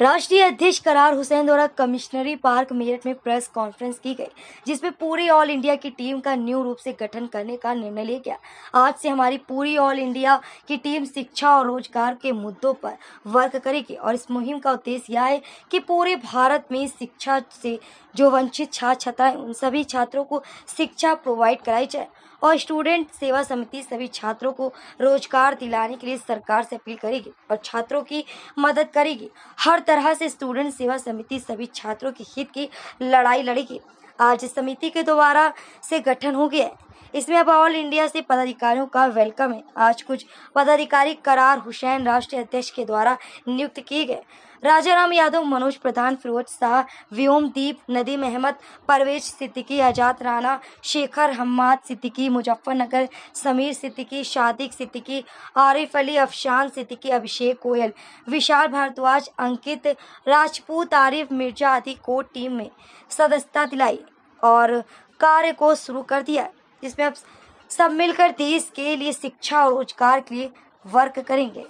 राष्ट्रीय अध्यक्ष करार हुसैन द्वारा कमिश्नरी पार्क मेरठ में प्रेस कॉन्फ्रेंस की गई जिसमें पूरी ऑल इंडिया की टीम का न्यू रूप से गठन करने का निर्णय लिया गया आज से हमारी पूरी ऑल इंडिया की टीम शिक्षा और रोजगार के मुद्दों पर वर्क करेगी और इस मुहिम का उद्देश्य यह है कि पूरे भारत में शिक्षा से जो वंचित छात्र छात्रा उन सभी छात्रों को शिक्षा प्रोवाइड कराई जाए और स्टूडेंट सेवा समिति सभी छात्रों को रोजगार दिलाने के लिए सरकार से अपील करेगी और छात्रों की मदद करेगी हर तरह से स्टूडेंट सेवा समिति सभी छात्रों के हित की लड़ाई लड़ेगी आज समिति के द्वारा से गठन हो गया इसमें अब ऑल इंडिया से पदाधिकारियों का वेलकम है आज कुछ पदाधिकारी करार हुसैन राष्ट्रीय अध्यक्ष के द्वारा नियुक्त किए गए राजा राम यादव मनोज प्रधान फिरोज शाह व्योमदीप नदीम अहमद परवेज सिद्दीकी आजाद राणा शेखर हम्माद सिद्दीकी मुजफ्फरनगर समीर सिद्दीकी शादिक सिद्दीकी आरिफ अली अफशान सिद्दीकी अभिषेक गोयल विशाल भारद्वाज अंकित राजपूत आरिफ मिर्जा आदि को टीम में सदस्यता दिलाई और कार्य को शुरू कर दिया जिसमें आप सब मिलकर देश के लिए शिक्षा और रोजगार के लिए वर्क करेंगे